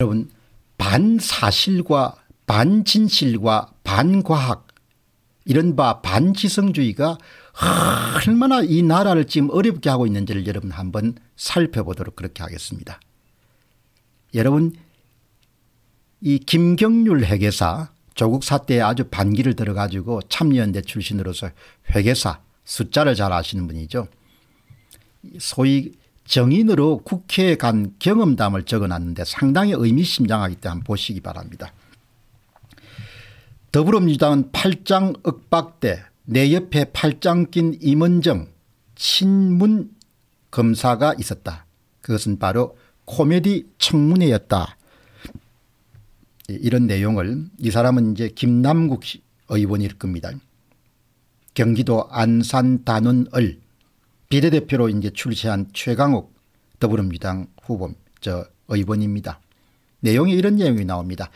여러분 반사실과 반진실과 반과학 이른바 반지성주의가 얼마나 이 나라를 지금 어렵게 하고 있는지를 여러분 한번 살펴보도록 그렇게 하겠습니다. 여러분 이 김경률 회계사 조국 사태에 아주 반기를 들어가지고 참여연대 출신으로서 회계사 숫자를 잘 아시는 분이죠. 소위 정인으로 국회에 간 경험담을 적어놨는데 상당히 의미심장하기 때문에 보시기 바랍니다. 더불어민주당은 팔짱 억박대 내 옆에 팔짱 낀 임은정 친문 검사가 있었다. 그것은 바로 코미디 청문회였다. 예, 이런 내용을 이 사람은 이제 김남국 의원일 겁니다. 경기도 안산 단원을 비례대표로 이제 출시한 최강욱 더불어민주당 후보 저 의원입니다. 내용이 이런 내용이 나옵니다.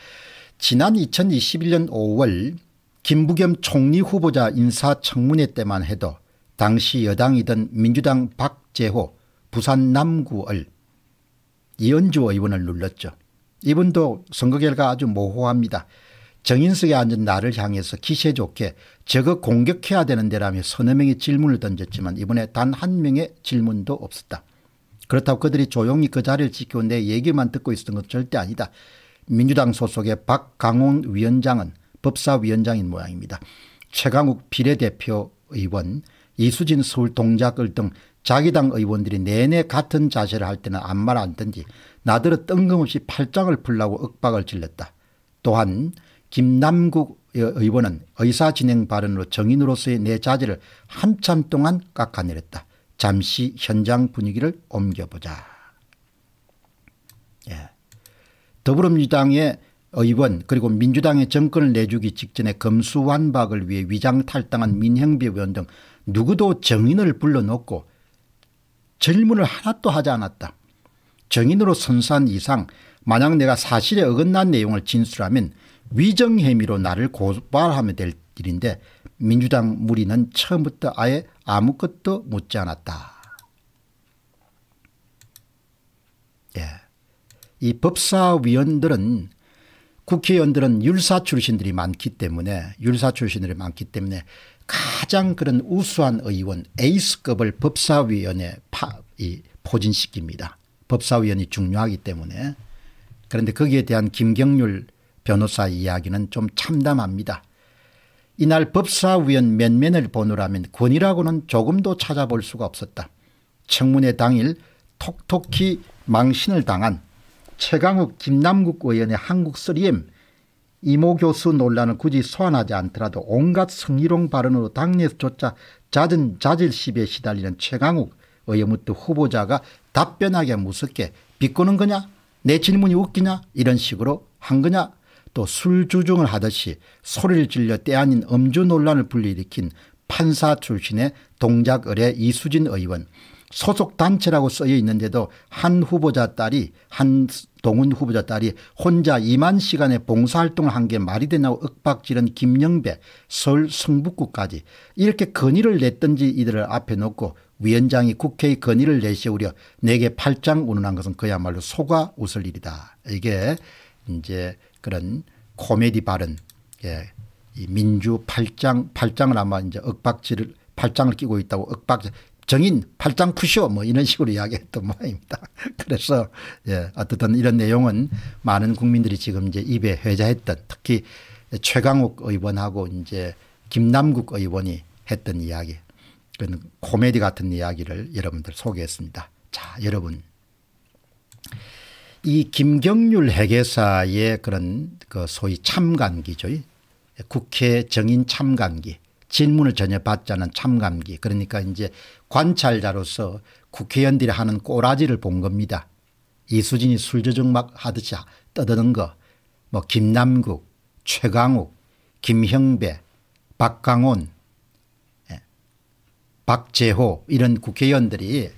지난 2021년 5월 김부겸 총리 후보자 인사청문회 때만 해도 당시 여당이던 민주당 박재호 부산 남구을 이은주 의원을 눌렀죠. 이분도 선거 결과 아주 모호합니다. 정인석에 앉은 나를 향해서 기세 좋게 저거 공격해야 되는데라며 서너 명의 질문을 던졌지만 이번에 단 한 명의 질문도 없었다. 그렇다고 그들이 조용히 그 자리를 지키고 내 얘기만 듣고 있었던 건 절대 아니다. 민주당 소속의 박강홍 위원장은 법사위원장인 모양입니다. 최강욱 비례대표 의원 이수진 서울 동작을 등 자기 당 의원들이 내내 같은 자세를 할 때는 아말안 든지 나더러 뜬금없이 팔짱을 풀라고 억박을 질렀다. 또한 김남국 의원은 의사진행 발언으로 정인으로서의 내 자질을 한참 동안 깎아내렸다. 잠시 현장 분위기를 옮겨보자. 예. 더불어민주당의 의원 그리고 민주당의 정권을 내주기 직전에 검수완박을 위해 위장탈당한 민형비 의원 등 누구도 정인을 불러놓고 질문을 하나도 하지 않았다. 정인으로 선사한 이상 만약 내가 사실에 어긋난 내용을 진술하면 위정 혐의로 나를 고발하면 될 일인데 민주당 무리는 처음부터 아예 아무것도 묻지 않았다. 예. 이 법사위원들은 국회의원들은 율사 출신들이 많기 때문에 율사 출신들이 많기 때문에 가장 그런 우수한 의원 에이스급을 법사위원에 파, 이, 포진시킵니다. 법사위원이 중요하기 때문에 그런데 거기에 대한 김경률 변호사 이야기는 좀 참담합니다. 이날 법사위원 면면을 보느라면 권위라고는 조금도 찾아볼 수가 없었다. 청문회 당일 톡톡히 망신을 당한 최강욱 김남국 의원의 한국쓰리엠 이모 교수 논란을 굳이 소환하지 않더라도 온갖 성희롱 발언으로 당내에서조차 잦은 자질 시비에 시달리는 최강욱 의원부터 후보자가 답변하기 무섭게 비꼬는 거냐 내 질문이 웃기냐 이런 식으로 한 거냐 또 술주중을 하듯이 소리를 질려 때 아닌 음주 논란을 불리일으킨 판사 출신의 동작을의 이수진 의원 소속 단체라고 쓰여 있는데도 한 후보자 딸이 한 동훈 후보자 딸이 혼자 2만 시간의 봉사활동을 한 게 말이 되냐고 억박지른 김영배 서울 성북구까지 이렇게 건의를 냈던지 이들을 앞에 놓고 위원장이 국회의 건의를 내세우려 내게 팔짱 운운한 것은 그야말로 소가 웃을 일이다. 이게 이제 그런 코미디 발언 예. 이 민주 팔짱 팔짱을 아마 이제 억박지를 팔짱을 끼고 있다고 억박 정인 팔짱 푸시뭐 이런 식으로 이야기했던 모양입니다. 그래서 예, 어쨌든 이런 내용은 많은 국민들이 지금 이제 입에 회자했던 특히 최강욱 의원하고 이제 김남국 의원이 했던 이야기 그런 코미디 같은 이야기를 여러분들 소개했습니다. 자 여러분 이 김경률 회계사의 그런 그 소위 참관기죠. 국회 정인 참관기 질문을 전혀 받지 않은 참관기 그러니까 이제 관찰자로서 국회의원들이 하는 꼬라지를 본 겁니다. 이수진이 술조정 막 하듯이 떠드는 거뭐 김남국 최강욱 김형배 박강원 예, 박재호 이런 국회의원들이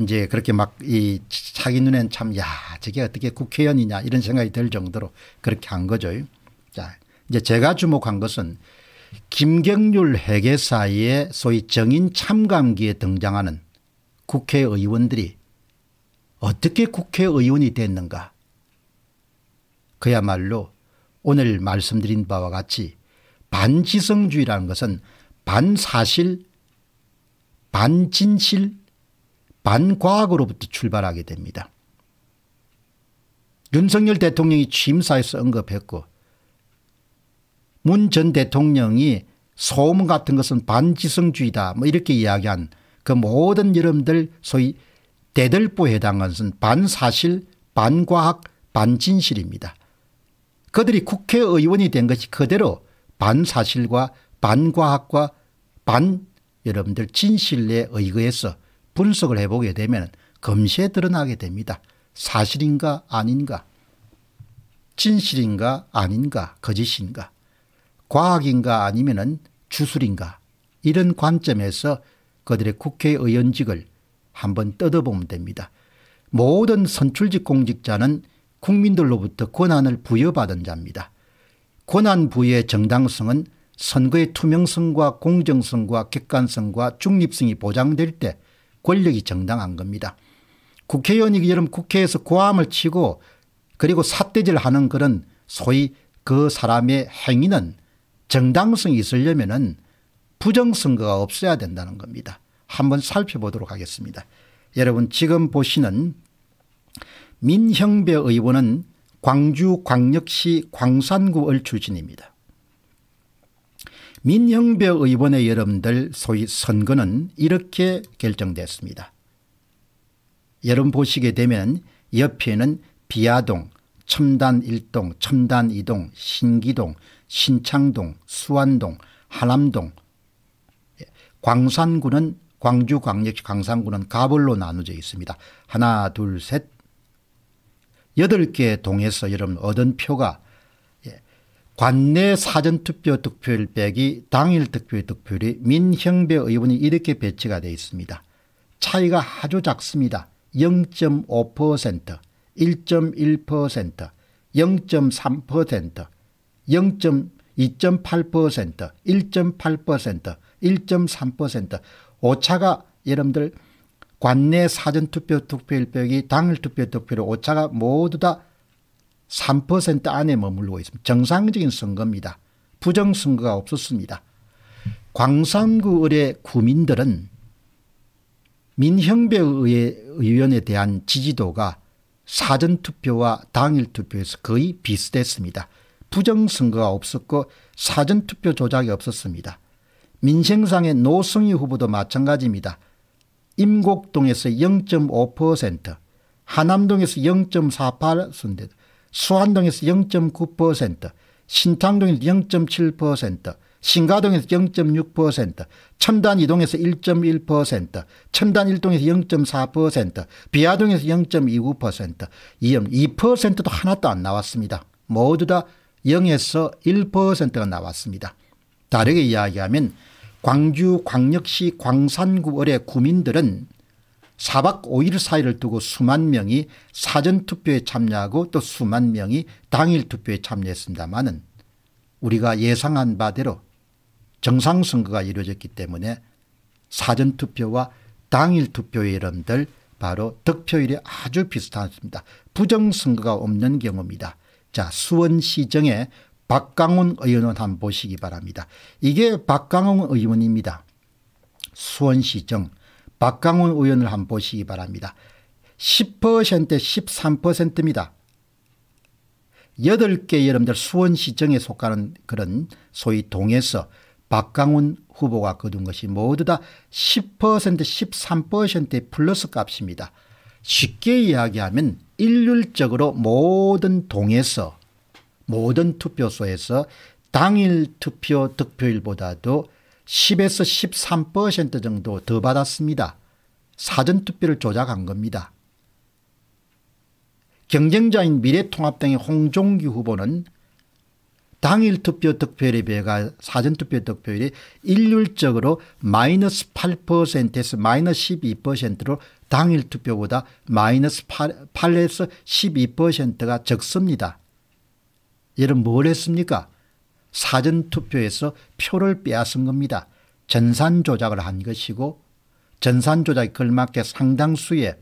이제 그렇게 막 이 자기 눈엔 참 야 저게 어떻게 국회의원이냐 이런 생각이 들 정도로 그렇게 한 거죠. 자 이제 제가 주목한 것은 김경률 회계사의 소위 정인 참관기에 등장하는 국회의원들이 어떻게 국회의원이 됐는가 그야말로 오늘 말씀드린 바와 같이 반지성주의라는 것은 반사실 반진실 반과학으로부터 출발하게 됩니다. 윤석열 대통령이 취임사에서 언급했고 문 전 대통령이 소문 같은 것은 반지성주의다 뭐 이렇게 이야기한 그 모든 이름들 소위 대들보에 해당하는 반사실 반과학 반진실입니다. 그들이 국회의원이 된 것이 그대로 반사실과 반과학과 반 여러분들 진실에 의거해서 분석을 해보게 되면 검시에 드러나게 됩니다. 사실인가 아닌가 진실인가 아닌가 거짓인가 과학인가 아니면 은 주술인가 이런 관점에서 그들의 국회의원직을 한번 뜯어보면 됩니다. 모든 선출직 공직자는 국민들로부터 권한을 부여받은 자입니다. 권한 부여의 정당성은 선거의 투명성과 공정성과 객관성과 중립성이 보장될 때 권력이 정당한 겁니다. 국회의원이 그 여름 국회에서 고함을 치고 그리고 삿대질 하는 그런 소위 그 사람의 행위는 정당성이 있으려면 은 부정선거가 없어야 된다는 겁니다. 한번 살펴보도록 하겠습니다. 여러분 지금 보시는 민형배 의원은 광주 광역시 광산구을 출신입니다. 민영배 의원의 여러분들 소위 선거는 이렇게 결정됐습니다. 여러분 보시게 되면 옆에는 비아동, 첨단 1동, 첨단 2동, 신기동, 신창동, 수안동, 하남동, 광산구는 광주 광역시 광산구는 가벌로 나누어져 있습니다. 하나 둘셋 여덟 개 동에서 여러분 얻은 표가 관내 사전투표 득표율 빼기 당일 득표의 득표율이 민형배 의원이 이렇게 배치가 되어 있습니다. 차이가 아주 작습니다. 0.5%, 1.1%, 0.3%, 0.2.8%, 1.8%, 1.3% 오차가 여러분들 관내 사전투표 투표일 빼기 당일 투표 투표율 오차가 모두 다3% 안에 머물고 있습니다. 정상적인 선거입니다. 부정선거가 없었습니다. 광산구 의 구민들은 민형배 의원에 대한 지지도가 사전투표와 당일투표에서 거의 비슷했습니다. 부정선거가 없었고 사전투표 조작이 없었습니다. 민생상의 노승희 후보도 마찬가지입니다. 임곡동에서 0.5% 하남동에서 0.48% 수안동에서 0.9%, 신탕동에서 0.7%, 신가동에서 0.6%, 첨단 2동에서 1.1%, 첨단 1동에서 0.4%, 비하동에서 0.29%, 2%도 하나도 안 나왔습니다. 모두 다 0에서 1%가 나왔습니다. 다르게 이야기하면 광주 광역시 광산구 의의 구민들은 4박 5일 사이를 두고 수만 명이 사전투표에 참여하고 또 수만 명이 당일투표에 참여했습니다마는 우리가 예상한 바대로 정상선거가 이루어졌기 때문에 사전투표와 당일투표의 이름들 바로 득표율이 아주 비슷합니다. 부정선거가 없는 경우입니다. 자 수원시정의 박강훈 의원을 한번 보시기 바랍니다. 이게 박강훈 의원입니다. 수원시정 박강훈 의원을 한번 보시기 바랍니다. 10% 13%입니다. 8개 여러분들 수원시정에 속하는 그런 소위 동에서 박강훈 후보가 거둔 것이 모두 다 10% 13%의 플러스 값입니다. 쉽게 이야기하면 일률적으로 모든 동에서 모든 투표소에서 당일 투표 득표율보다도 10에서 13% 정도 더 받았습니다. 사전투표를 조작한 겁니다. 경쟁자인 미래통합당의 홍종기 후보는 당일 투표 득표율에 비해 사전 투표 득표율이 일률적으로 마이너스 8%에서 마이너스 12%로 당일 투표보다 마이너스 8, 8에서 12%가 적습니다. 얘는 뭘 했습니까? 사전투표에서 표를 빼앗은 겁니다. 전산 조작을 한 것이고 전산 조작에 걸맞게 상당수의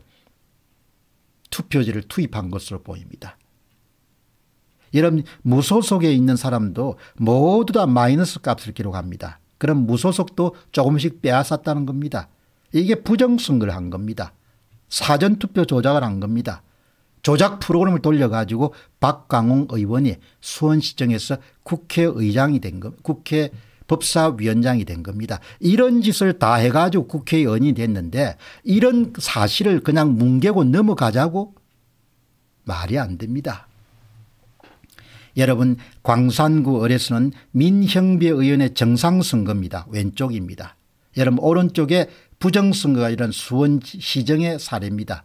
투표지를 투입한 것으로 보입니다. 여러분 무소속에 있는 사람도 모두 다 마이너스 값을 기록합니다. 그럼 무소속도 조금씩 빼앗았다는 겁니다. 이게 부정선거를 한 겁니다. 사전투표 조작을 한 겁니다. 조작 프로그램을 돌려가지고 박강웅 의원이 수원시청에서 국회의장이 된 겁니다. 국회 법사위원장이 된 겁니다. 이런 짓을 다 해가지고 국회의원이 됐는데 이런 사실을 그냥 뭉개고 넘어가자고 말이 안 됩니다. 여러분 광산구 의뢰서는 민형배 의원의 정상선거입니다. 왼쪽입니다. 여러분 오른쪽에 부정선거가 이런 수원시정의 사례입니다.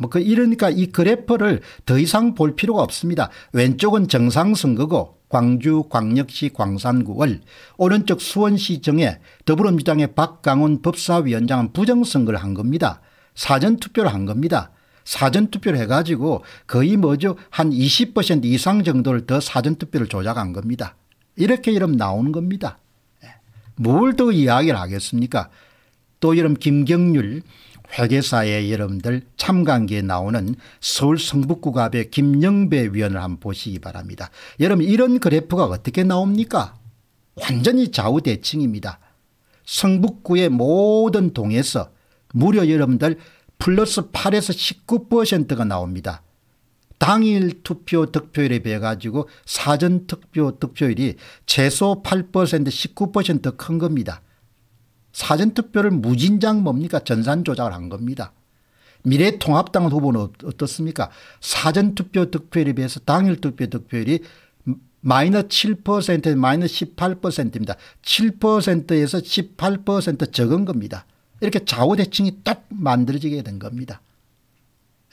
뭐그 이러니까 이 그래프를 더 이상 볼 필요가 없습니다. 왼쪽은 정상선거고 광주 광역시 광산구월 오른쪽 수원시 정에 더불어민주당의 박강훈 법사위원장은 부정선거를 한 겁니다. 사전투표를 한 겁니다. 사전투표를 해가지고 거의 뭐죠 한 20% 이상 정도를 더 사전투표를 조작한 겁니다. 이렇게 이름 나오는 겁니다. 예. 뭘더 이야기를 하겠습니까 또 이름 김경률 회계사의 여러분들 참관기에 나오는 서울 성북구갑의 김영배 위원을 한번 보시기 바랍니다. 여러분 이런 그래프가 어떻게 나옵니까? 완전히 좌우대칭입니다. 성북구의 모든 동에서 무려 여러분들 플러스 8에서 19%가 나옵니다. 당일 투표 득표율에 비해 가지고 사전 투표 득표율이 최소 8% 19%큰 겁니다. 사전투표를 무진장 뭡니까 전산 조작을 한 겁니다. 미래통합당 후보는 어, 어떻습니까 사전투표 득표율에 비해서 당일투표 득표율이 마이너 7% 마이너 18%입니다. 7%에서 18% 적은 겁니다. 이렇게 좌우대칭이 딱 만들어지게 된 겁니다.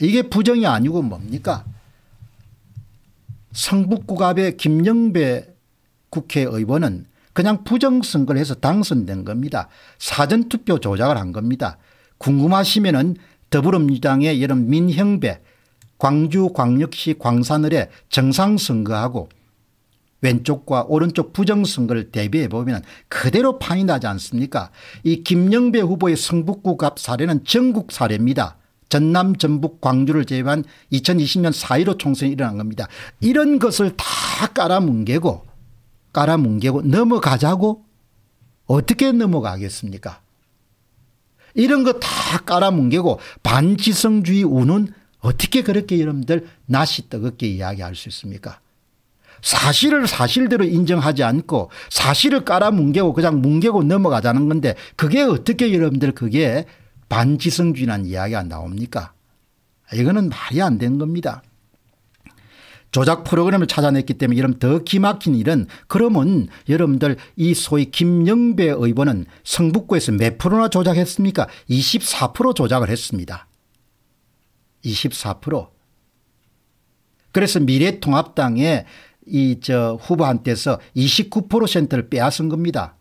이게 부정이 아니고 뭡니까 성북구갑의 김영배 국회의원은 그냥 부정선거를 해서 당선된 겁니다. 사전투표 조작을 한 겁니다. 궁금하시면은 더불어민주당의 이런 민형배 광주광역시 광산을의 정상선거하고 왼쪽과 오른쪽 부정선거를 대비해 보면 그대로 판이 나지 않습니까 이 김영배 후보의 성북구갑 사례는 전국 사례입니다. 전남 전북 광주를 제외한 2020년 4.15 총선이 일어난 겁니다. 이런 것을 다 깔아뭉개고 깔아뭉개고 넘어가자고 어떻게 넘어가겠습니까? 이런 거 다 깔아뭉개고 반지성주의 운은 어떻게 그렇게 여러분들 낯이 뜨겁게 이야기할 수 있습니까? 사실을 사실대로 인정하지 않고 사실을 깔아뭉개고 그냥 뭉개고 넘어가자는 건데 그게 어떻게 여러분들 그게 반지성주의란 이야기가 나옵니까? 이거는 말이 안 되는 겁니다. 조작 프로그램을 찾아냈기 때문에 이런 더 기막힌 일은 그러면 여러분들 이 소위 김영배 의원은 성북구에서 몇 프로나 조작했습니까? 24% 조작을 했습니다. 24%. 그래서 미래통합당의 이 저 후보한테서 29%를 빼앗은 겁니다.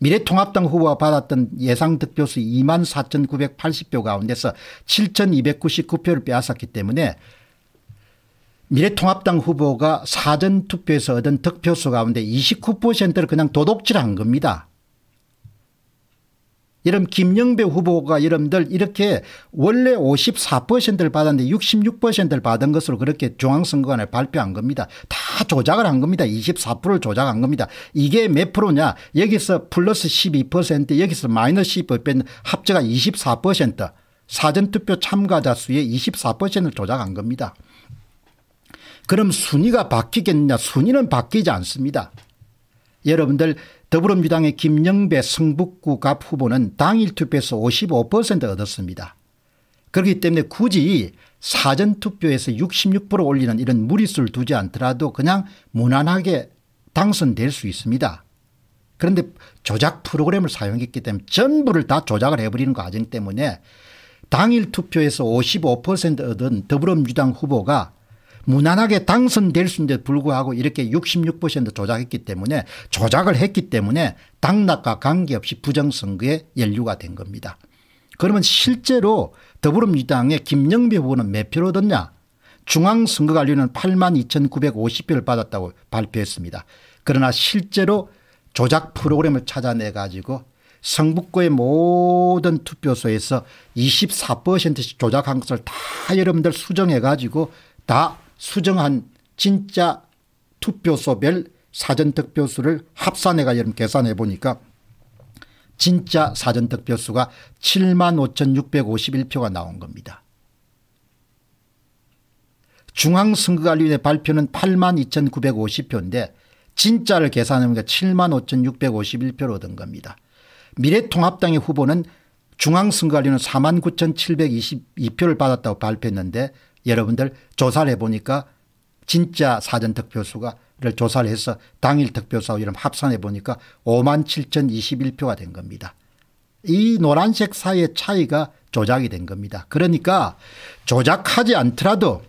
미래통합당 후보가 받았던 예상 득표수 24,980표 가운데서 7,299표를 빼앗았기 때문에 미래통합당 후보가 사전투표에서 얻은 득표수 가운데 29%를 그냥 도둑질한 겁니다. 이름 김영배 후보가 여러분들 이렇게 원래 54%를 받았는데 66%를 받은 것으로 그렇게 중앙선거관에 발표한 겁니다. 다 조작을 한 겁니다. 24%를 조작한 겁니다. 이게 몇 프로냐 여기서 플러스 12% 여기서 마이너스 12% 합쳐가 24% 사전투표 참가자 수의 24%를 조작한 겁니다. 그럼 순위가 바뀌겠냐 순위는 바뀌지 않습니다. 여러분들 더불어민주당의 김영배 성북구 갑 후보는 당일 투표에서 55% 얻었습니다. 그렇기 때문에 굳이 사전투표에서 66% 올리는 이런 무리수를 두지 않더라도 그냥 무난하게 당선될 수 있습니다. 그런데 조작 프로그램을 사용했기 때문에 전부를 다 조작을 해버리는 과정 때문에 당일 투표에서 55% 얻은 더불어민주당 후보가 무난하게 당선될 수인데 불구하고 이렇게 66% 조작했기 때문에 조작을 했기 때문에 당락과 관계없이 부정선거에 연류가된 겁니다. 그러면 실제로 더불어민주당의 김영배 후보는 몇 표를 얻었냐 중앙선거관리는 8만 2950표를 받았다고 발표했습니다. 그러나 실제로 조작 프로그램을 찾아내 가지고 성북구의 모든 투표소에서 24%씩 조작한 것을 다 여러분들 수정해 가지고 다 수정한 진짜 투표소별 사전득표수를 합산해가 여러분 계산해 보니까 진짜 사전득표수가 7만 5,651표가 나온 겁니다. 중앙선거관리위원회 발표는 8만 2,950표인데 진짜를 계산하니까 7만 5,651표로 얻은 겁니다. 미래통합당의 후보는 중앙선거관리는 4만 9,722표를 받았다고 발표했는데 여러분들 조사를 해보니까 진짜 사전 득표수가를 조사를 해서 당일 득표수하고 이런 합산해 보니까 5만 7,021표가 된 겁니다. 이 노란색 사이의 차이가 조작이 된 겁니다. 그러니까 조작하지 않더라도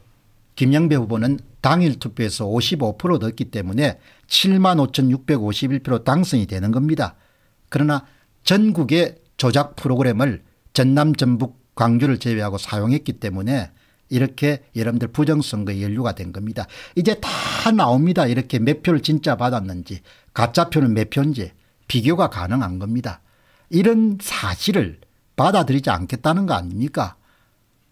김영배 후보는 당일 투표에서 55% 넣었기 때문에 7만 5,651표로 당선이 되는 겁니다. 그러나 전국의 조작 프로그램을 전남, 전북, 광주를 제외하고 사용했기 때문에 이렇게 여러분들 부정선거의 연루가 된 겁니다. 이제 다 나옵니다. 이렇게 몇 표를 진짜 받았는지 가짜 표는 몇 표인지 비교가 가능한 겁니다. 이런 사실을 받아들이지 않겠다는 거 아닙니까?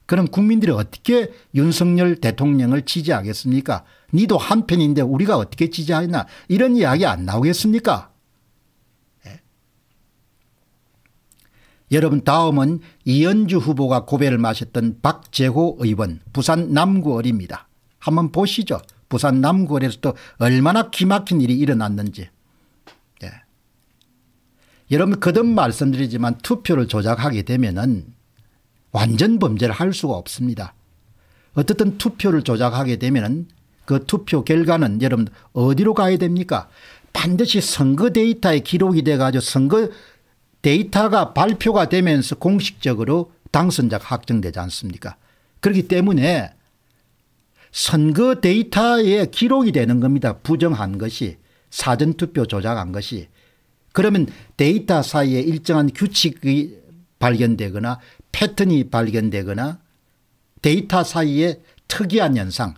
그럼 국민들이 어떻게 윤석열 대통령을 지지하겠습니까? 니도 한 편인데 우리가 어떻게 지지하냐 이런 이야기 안 나오겠습니까? 여러분 다음은 이연주 후보가 고배를 마셨던 박재호 의원 부산 남구을입니다. 한번 보시죠. 부산 남구을에서도 얼마나 기막힌 일이 일어났는지. 예. 여러분 거듭 말씀드리지만 투표를 조작하게 되면은 완전 범죄를 할 수가 없습니다. 어쨌든 투표를 조작하게 되면은 그 투표 결과는 여러분 어디로 가야 됩니까? 반드시 선거 데이터에 기록이 돼가지고 선거 데이터가 발표가 되면서 공식적으로 당선자가 확정되지 않습니까 그렇기 때문에 선거 데이터에 기록이 되는 겁니다. 부정한 것이 사전투표 조작한 것이 그러면 데이터 사이에 일정한 규칙이 발견되거나 패턴이 발견되거나 데이터 사이에 특이한 현상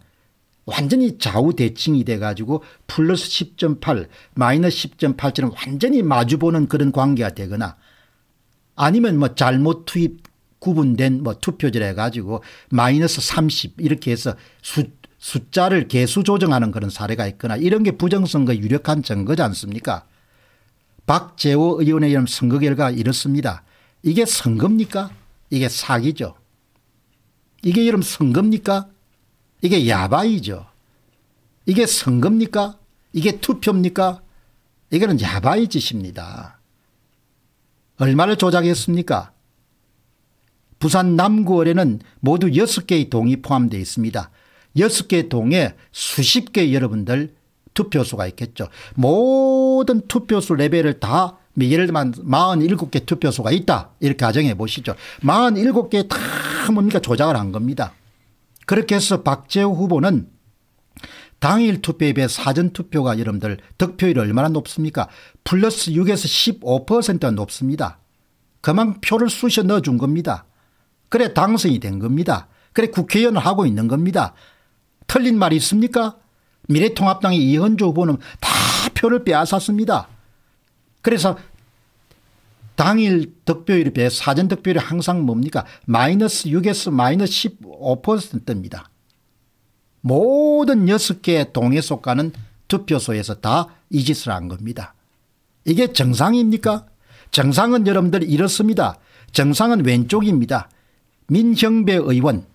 완전히 좌우 대칭이 돼가지고 플러스 10.8 마이너스 10.8처럼 완전히 마주보는 그런 관계가 되거나 아니면 뭐 잘못 투입 구분된 뭐 투표제를 해가지고 마이너스 30 이렇게 해서 수, 숫자를 개수 조정하는 그런 사례가 있거나 이런 게부정선거 유력한 증거지 않습니까 박재호 의원의 이런 선거 결과가 이렇습니다. 이게 선거입니까 이게 사기죠. 이게 이름 선거입니까 이게 야바이죠. 이게 선거입니까? 이게 투표입니까? 이거는 야바이 짓입니다. 얼마를 조작했습니까? 부산 남구월에는 모두 6개의 동이 포함되어 있습니다. 6개 동에 수십 개 여러분들 투표수가 있겠죠. 모든 투표수 레벨을 다 예를 들면 47개 투표수가 있다 이렇게 가정해 보시죠. 47개 다 뭡니까 조작을 한 겁니다. 그렇게 해서 박재호 후보는 당일 투표에 비해 사전투표가 여러분들 득표율이 얼마나 높습니까 플러스 6에서 15%가 높습니다. 그만 표를 쑤셔 넣어준 겁니다. 그래 당선이 된 겁니다. 그래 국회의원을 하고 있는 겁니다. 틀린 말이 있습니까 미래통합당의 이현주 후보는 다 표를 빼앗았습니다. 그래서 당일 득표율에 비해 사전 득표율이 항상 뭡니까 마이너스 6에서 마이너스 15%입니다. 모든 6개 동에 속하는 투표소에서 다 이 짓을 한 겁니다. 이게 정상입니까? 정상은 여러분들 이렇습니다. 정상은 왼쪽입니다. 민형배 의원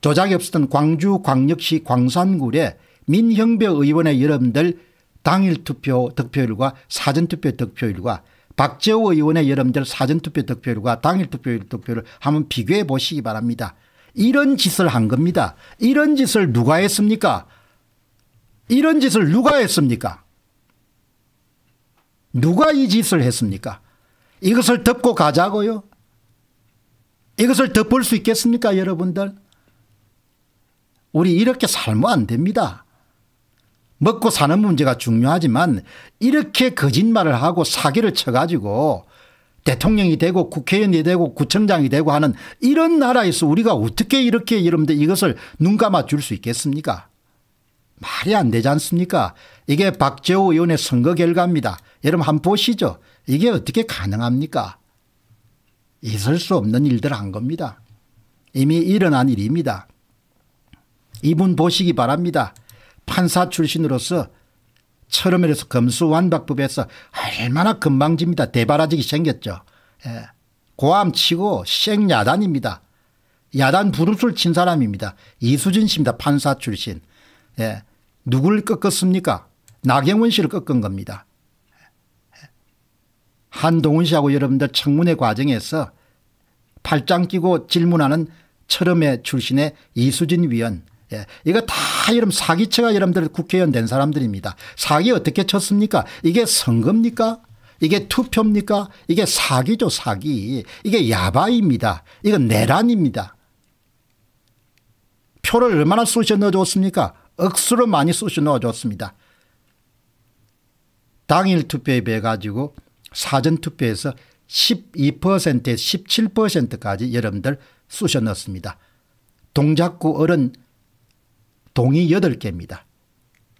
조작이 없었던 광주광역시 광산구에 민형배 의원의 여러분들 당일 투표 득표율과 사전투표 득표율과 박재호 의원의 여러분들 사전투표 득표율과 당일 투표율 득표를 한번 비교해 보시기 바랍니다. 이런 짓을 한 겁니다. 이런 짓을 누가 했습니까? 이런 짓을 누가 했습니까? 누가 이 짓을 했습니까? 이것을 덮고 가자고요. 이것을 덮을 수 있겠습니까 여러분들? 우리 이렇게 살면 안 됩니다. 먹고 사는 문제가 중요하지만 이렇게 거짓말을 하고 사기를 쳐가지고 대통령이 되고 국회의원이 되고 구청장이 되고 하는 이런 나라에서 우리가 어떻게 이렇게 여러분들 이것을 눈 감아 줄 수 있겠습니까? 말이 안 되지 않습니까? 이게 박재호 의원의 선거 결과입니다. 여러분 한번 보시죠. 이게 어떻게 가능합니까? 있을 수 없는 일들 한 겁니다. 이미 일어난 일입니다. 이분 보시기 바랍니다. 판사 출신으로서 철음에서 검수완박법에서 얼마나 금방집니다. 대바라지기 생겼죠. 예. 고함치고 시행야단입니다. 야단 부름술 친 사람입니다. 이수진 씨입니다. 판사 출신. 예. 누굴 꺾었습니까? 나경원 씨를 꺾은 겁니다. 예. 한동훈 씨하고 여러분들 청문회 과정에서 팔짱 끼고 질문하는 철음의 출신의 이수진 위원 예. 이거 다 여러분 사기처가 여러분들 국회의원 된 사람들입니다. 사기 어떻게 쳤습니까? 이게 선거입니까? 이게 투표입니까? 이게 사기죠 사기. 이게 야바입니다. 이건 내란입니다. 표를 얼마나 쑤셔 넣어줬습니까? 억수로 많이 쑤셔 넣어줬습니다. 당일 투표에 비해 가지고 사전투표에서 12%에서 17%까지 여러분들 쑤셔 넣었습니다. 동작구 어른 동이 8개입니다.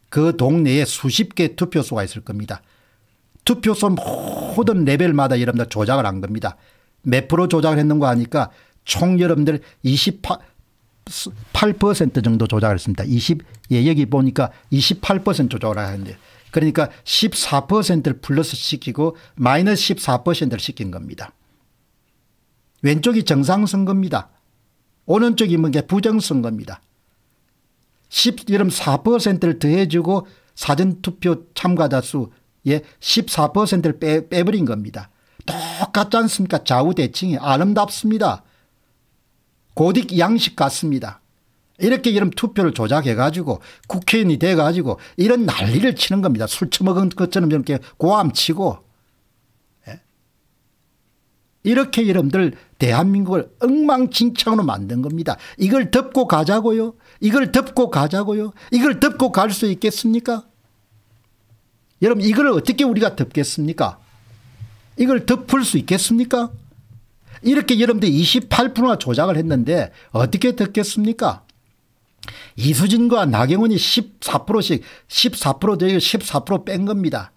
그 동네에 수십 개 투표소가 있을 겁니다. 투표소 모든 레벨마다 여러분들 조작을 한 겁니다. 몇 프로 조작을 했는가 하니까 총 여러분들 28, 정도 조작을 했습니다. 20, 예, 여기 보니까 28% 조작을 하는데 그러니까 14%를 플러스 시키고 마이너스 14%를 시킨 겁니다. 왼쪽이 정상선거입니다. 오른쪽이 뭔가 부정선거입니다. 10 이름 4%를 더해주고 사전투표 참가자 수의 14%를 빼, 빼버린 겁니다. 똑같지 않습니까? 좌우대칭이 아름답습니다. 고딕 양식 같습니다. 이렇게 이런 투표를 조작해가지고 국회의원이 돼가지고 이런 난리를 치는 겁니다. 술 처먹은 것처럼 이렇게 고함치고 이렇게 여러분들 대한민국을 엉망진창으로 만든 겁니다. 이걸 덮고 가자고요. 이걸 덮고 가자고요. 이걸 덮고 갈 수 있겠습니까? 여러분 이걸 어떻게 우리가 덮겠습니까? 이걸 덮을 수 있겠습니까? 이렇게 여러분들 28%나 조작을 했는데 어떻게 덮겠습니까? 이수진과 나경원이 14%씩 14% 저희 14%뺀 겁니다.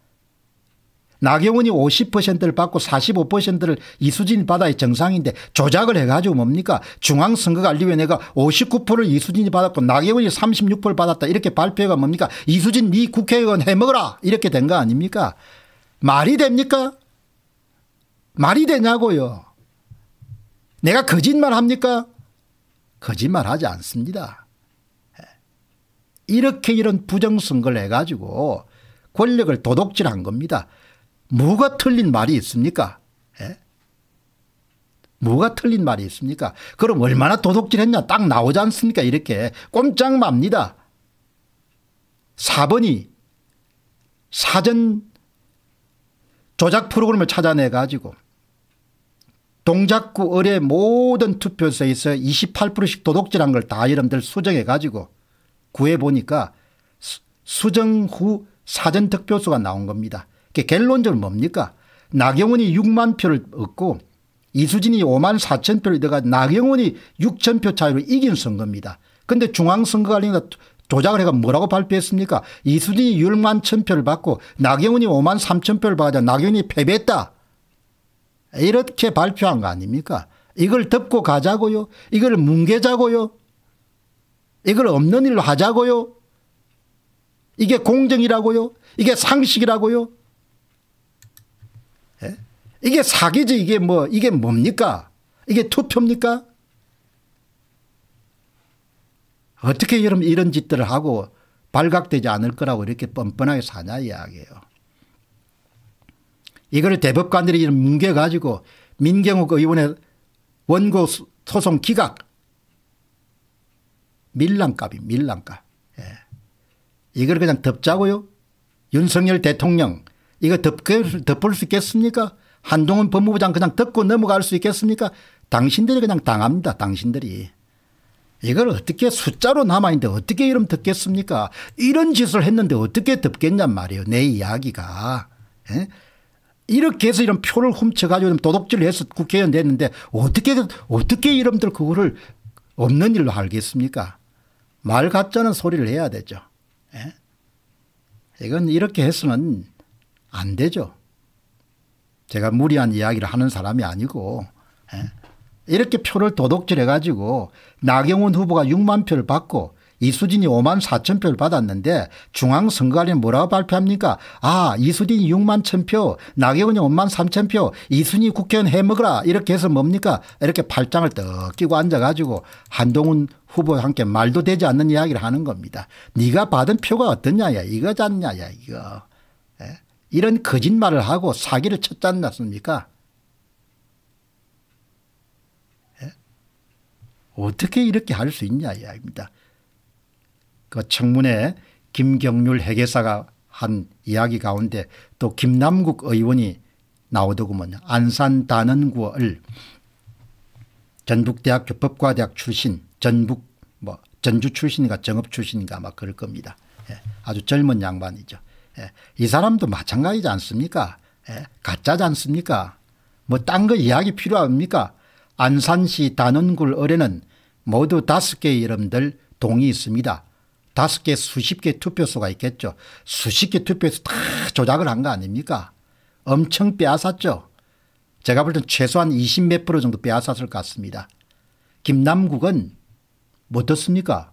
나경원이 50%를 받고 45%를 이수진이 받아야 정상인데 조작을 해가지고 뭡니까 중앙선거관리위원회가 59%를 이수진이 받았고 나경원이 36%를 받았다 이렇게 발표가 뭡니까 이수진 미 국회의원 해먹어라 이렇게 된 거 아닙니까 말이 됩니까 말이 되냐고요 내가 거짓말 합니까 거짓말 하지 않습니다 이렇게 이런 부정선거를 해가지고 권력을 도둑질한 겁니다. 뭐가 틀린 말이 있습니까? 예? 뭐가 틀린 말이 있습니까? 그럼 얼마나 도둑질했냐 딱 나오지 않습니까? 이렇게 꼼짝 맙니다. 4번이 사전 조작 프로그램을 찾아내 가지고 동작구 의뢰 모든 투표소에서 28%씩 도둑질한 걸 다 여러분들 수정해 가지고 구해 보니까 수정 후 사전 득표수가 나온 겁니다. 결론적으로 뭡니까 나경원이 6만 표를 얻고 이수진이 5만 4천 표를 얻어가 나경원이 6천 표 차이로 이긴 선거입니다. 그런데 중앙선거관리가 조작을 해가 뭐라고 발표했습니까 이수진이 6만 1천 표를 받고 나경원이 5만 3천 표를 받아 나경원이 패배했다. 이렇게 발표한 거 아닙니까 이걸 덮고 가자고요 이걸 뭉개자고요 이걸 없는 일로 하자고요 이게 공정이라고요 이게 상식이라고요 이게 사기지 이게 뭐 이게 뭡니까? 이게 투표입니까? 어떻게 여러분 이런 짓들을 하고 발각되지 않을 거라고 이렇게 뻔뻔하게 사냐 이야기예요. 이거를 대법관들이 뭉개가지고 민경욱 의원의 원고 소송 기각 밀랑값이 밀랑값. 예. 이걸 그냥 덮자고요. 윤석열 대통령 이거 덮, 덮을 수 있겠습니까? 한동훈 법무부 장 그냥 듣고 넘어갈 수 있겠습니까 당신들이 그냥 당합니다 당신들이. 이걸 어떻게 숫자로 남아있는데 어떻게 이름 듣겠습니까 이런 짓을 했는데 어떻게 듣겠냔 말이에요 내 이야기가. 에? 예? 이렇게 해서 이런 표를 훔쳐가지고 도둑질을 해서 국회의원 됐는데 어떻게 어떻게 이름들 그거를 없는 일로 알겠습니까 말 같자는 소리를 해야 되죠. 에? 예? 이건 이렇게 해서는 안 되죠. 제가 무리한 이야기를 하는 사람이 아니고 예. 이렇게 표를 도둑질해 가지고 나경원 후보가 6만 표를 받고 이수진이 5만 4천 표를 받았는데 중앙선거관리는 뭐라고 발표합니까 아 이수진이 6만 1천표 나경원이 5만 3천 표 이순이 국회의원 해먹으라 이렇게 해서 뭡니까 이렇게 팔짱을 떡 끼고 앉아 가지고 한동훈 후보와 함께 말도 되지 않는 이야기를 하는 겁니다. 네가 받은 표가 어떻냐야 이거잖냐야 이거. 이런 거짓말을 하고 사기를 쳤지 않습니까 예? 어떻게 이렇게 할 수 있냐 이야기입니다. 그 청문회 김경률 회계사가 한 이야기 가운데 또 김남국 의원이 나오더구먼 안산 단원구을 전북대학교 법과대학 출신 전북 뭐 전주 출신인가 정읍 출신인가 막 그럴 겁니다. 예, 아주 젊은 양반이죠. 예. 이 사람도 마찬가지지 않습니까? 예. 가짜지 않습니까? 뭐 딴 거 이야기 필요합니까? 안산시 단원굴 어뢰는 모두 다섯 개의 이름들 동이 있습니다. 다섯 개 수십 개 투표소가 있겠죠. 수십 개 투표소 다 조작을 한 거 아닙니까? 엄청 빼앗았죠. 제가 볼땐 최소한 20몇 프로 정도 빼앗았을 것 같습니다. 김남국은 뭐 어떻습니까?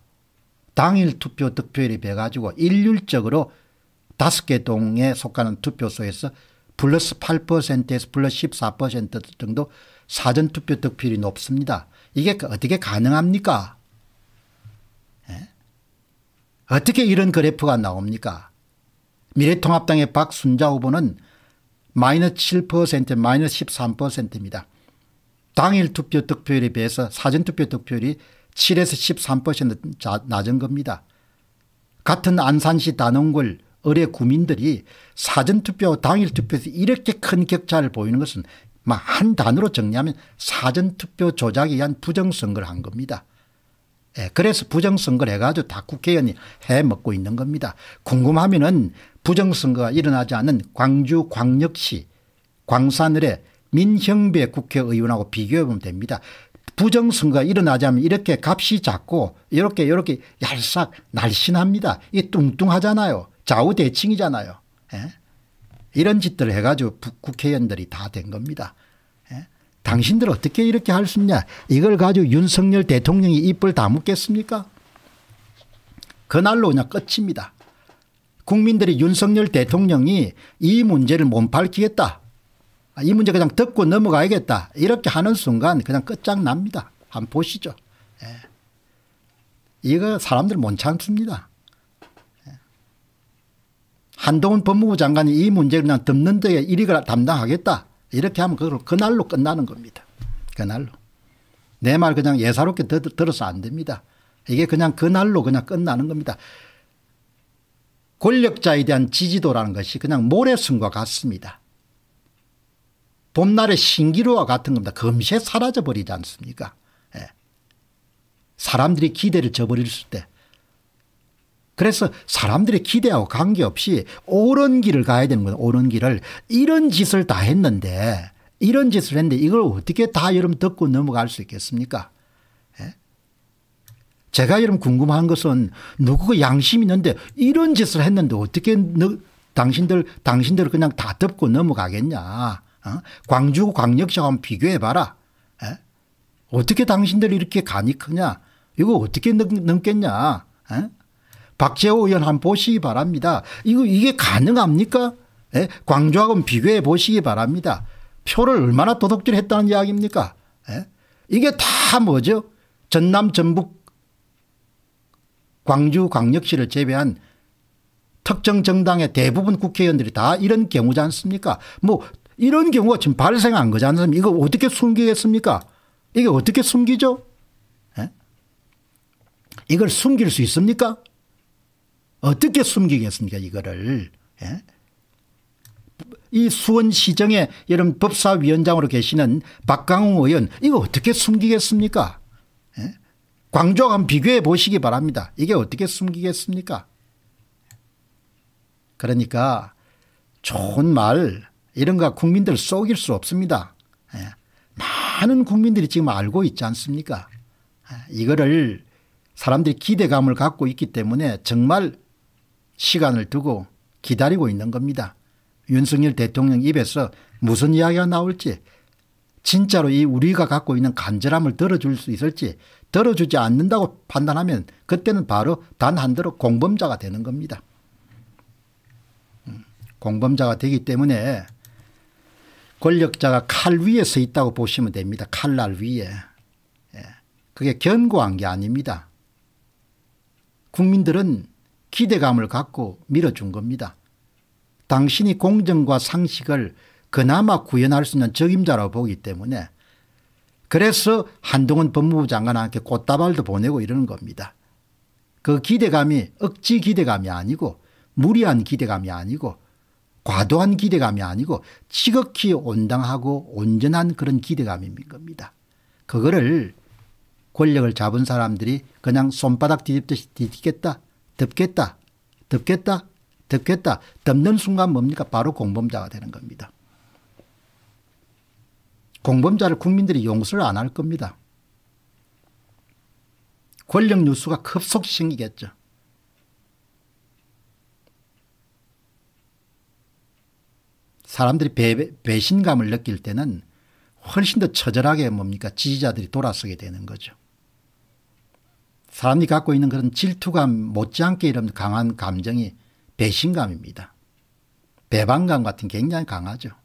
당일 투표 득표율이 배가지고 일률적으로 다섯 개 동에 속하는 투표소에서 플러스 8%에서 플러스 14% 정도 사전투표 득표율이 높습니다. 이게 그 어떻게 가능합니까? 예? 어떻게 이런 그래프가 나옵니까? 미래통합당의 박순자 후보는 마이너스 7% 마이너스 13%입니다. 당일 투표 득표율에 비해서 사전투표 득표율이 7에서 13% 낮은 겁니다. 같은 안산시 단원굴 을의 구민들이 사전투표 당일투표에서 이렇게 큰 격차를 보이는 것은 막한 단어로 정리하면 사전투표 조작에 의한 부정선거를 한 겁니다. 예, 그래서 부정선거를 해가지고 다 국회의원이 해먹고 있는 겁니다. 궁금하면 은 부정선거가 일어나지 않은 광주 광역시 광산을의 민형배 국회의원하고 비교해보면 됩니다. 부정선거가 일어나지 않으면 이렇게 값이 작고 이렇게 이렇게 얄싹 날씬합니다. 이 뚱뚱하잖아요. 좌우 대칭이잖아요. 예? 이런 짓들을 해가지고 국회의원들이 다 된 겁니다. 예? 당신들 어떻게 이렇게 할 수 있냐. 이걸 가지고 윤석열 대통령이 입을 다묻겠습니까? 그날로 그냥 끝입니다. 국민들이 윤석열 대통령이 이 문제를 못 밝히겠다. 이 문제 그냥 듣고 넘어가야겠다. 이렇게 하는 순간 그냥 끝장납니다. 한번 보시죠. 예. 이거 사람들 못 참습니다. 한동훈 법무부 장관이 이 문제를 그냥 덮는 데에 이익을 담당하겠다. 이렇게 하면 그걸 그날로 끝나는 겁니다. 그날로. 내 말 그냥 예사롭게 들어서 안 됩니다. 이게 그냥 그날로 그냥 끝나는 겁니다. 권력자에 대한 지지도라는 것이 그냥 모래성과 같습니다. 봄날의 신기루와 같은 겁니다. 금세 사라져버리지 않습니까? 예. 사람들이 기대를 저버렸을 때 그래서 사람들의 기대하고 관계없이 옳은 길을 가야 되는 거예요. 옳은 길을. 이런 짓을 다 했는데 이런 짓을 했는데 이걸 어떻게 다 여러분 듣고 넘어갈 수 있겠습니까? 예? 제가 여러분 궁금한 것은 누구가 양심 있는데 이런 짓을 했는데 어떻게 너, 당신들 당신들 그냥 다 덮고 넘어가겠냐? 어? 광주 광역시하고 비교해 봐라. 예? 어떻게 당신들 이렇게 간이 크냐? 이거 어떻게 넘, 겠냐 예? 박재호 의원 한 번 보시기 바랍니다. 이거 이게 가능합니까? 예? 광주하고 비교해 보시기 바랍니다. 표를 얼마나 도둑질했다는 이야기입니까? 예? 이게 다 뭐죠? 전남 전북 광주 광역시를 제외한 특정 정당의 대부분 국회의원들이 다 이런 경우지 않습니까? 뭐 이런 경우가 지금 발생한 거지 않습니까? 이거 어떻게 숨기겠습니까? 이게 어떻게 숨기죠? 예? 이걸 숨길 수 있습니까? 어떻게 숨기겠습니까 이거를. 예? 이 수원시정에 여러 법사위원장으로 계시는 박강웅 의원 이거 어떻게 숨기겠습니까 예? 광주와 비교해 보시기 바랍니다. 이게 어떻게 숨기겠습니까 그러니까 좋은 말 이런 거 국민들 속일 수 없습니다. 예. 많은 국민들이 지금 알고 있지 않습니까 예? 이거를 사람들이 기대감을 갖고 있기 때문에 정말 시간을 두고 기다리고 있는 겁니다. 윤석열 대통령 입에서 무슨 이야기가 나올지 진짜로 이 우리가 갖고 있는 간절함을 들어줄 수 있을지 들어주지 않는다고 판단하면 그때는 바로 단 한 대로 공범자가 되는 겁니다. 음, 공범자가 되기 때문에 권력자가 칼 위에 서 있다고 보시면 됩니다. 칼날 위에. 예, 그게 견고한 게 아닙니다. 국민들은 기대감을 갖고 밀어준 겁니다. 당신이 공정과 상식을 그나마 구현할 수 있는 적임자라고 보기 때문에 그래서 한동훈 법무부 장관한테 꽃다발도 보내고 이러는 겁니다. 그 기대감이 억지 기대감이 아니고 무리한 기대감이 아니고 과도한 기대감이 아니고 지극히 온당하고 온전한 그런 기대감인 겁니다. 그거를 권력을 잡은 사람들이 그냥 손바닥 뒤집듯이 뒤집겠다 덮겠다. 덮겠다. 덮겠다. 덮는 순간 뭡니까? 바로 공범자가 되는 겁니다. 공범자를 국민들이 용서를 안 할 겁니다. 권력 뉴스가 급속생기겠죠 사람들이 배, 배신감을 느낄 때는 훨씬 더 처절하게 뭡니까 지지자들이 돌아서게 되는 거죠. 사람이 갖고 있는 그런 질투감 못지않게 이런 강한 감정이 배신감입니다. 배반감 같은 굉장히 강하죠.